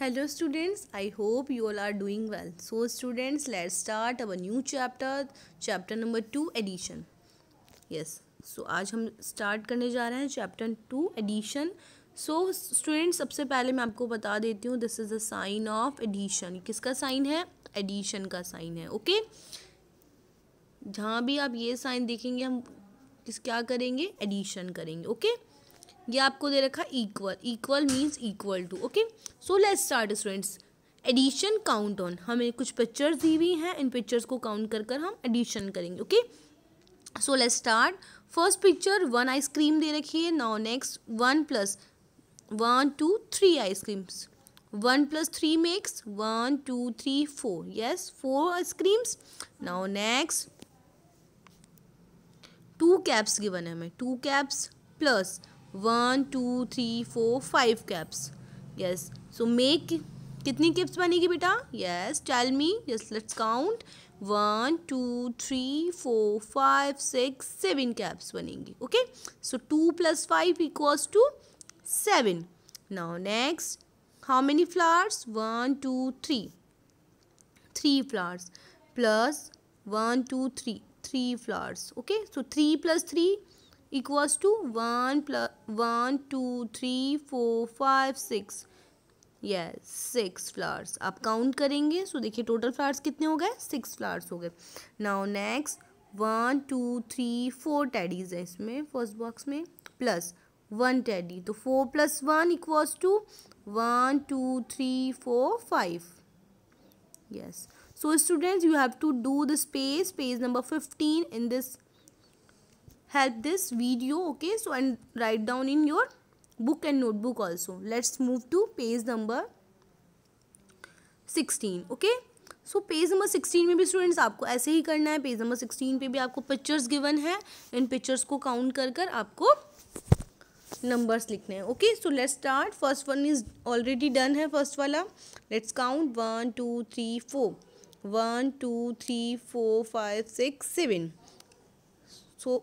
Hello students I hope you all are doing well so students let start our new chapter chapter number two addition yes so आज हम start करने जा रहे हैं chapter two addition so students सबसे पहले मैं आपको बता देती हूँ this is a sign of addition किसका साइन है एडिशन का साइन है ओके जहाँ भी आप ये साइन देखेंगे हम किस क्या करेंगे एडिशन करेंगे ओके okay? ये आपको दे रखा equal equal means equal to okay so let start students addition count on हमें कुछ पिक्चर्स दी हुई हैं इन पिक्चर्स को काउंट कर कर हम एडिशन करेंगे okay so let start first picture one ice cream दे रखी है now next one plus one two three ice creams one plus three makes one two three four yes four ice creams now next two caps given है हमें two caps plus one two three four five caps yes so make कितनी caps बनेगी बेटा yes tell me yes let's count one two three four five six seven caps बनेंगी okay so two plus five equals two seven now next how many flowers one two three three flowers plus one two three three flowers okay so three plus three equals two one plus one two three four five six yes six flowers आप count करेंगे so देखिए total flowers कितने हो गए six flowers हो गए now next one two three four teddies है इसमें फर्स्ट बॉक्स में प्लस वन टैडी तो four plus one equals two one two three four five yes so students you have to do the space page number fifteen in this help this video okay so and write down in your book and notebook also let's move to page number 16 okay so page number sixteen में भी students आपको ऐसे ही करना है page number sixteen पे भी आपको pictures given है इन पिक्चर्स को काउंट कर कर आपको नंबर्स लिखने हैं okay so let's start first one is already done है फर्स्ट वाला let's count one two three four one two three four five six seven so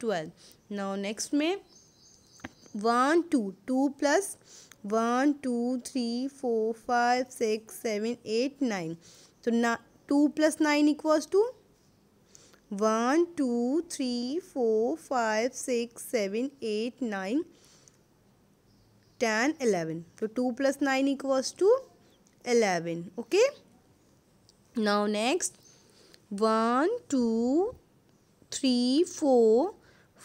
twelve now next में one two two plus one two three four five six seven eight nine तो ना two plus nine equals two one two three four five six seven eight nine ten eleven तो two plus nine equals to eleven okay now next one two three four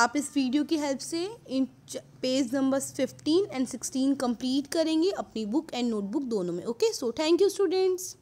आप इस video की help से इन page number fifteen and sixteen complete करेंगे अपनी book and notebook दोनों में okay so thank you students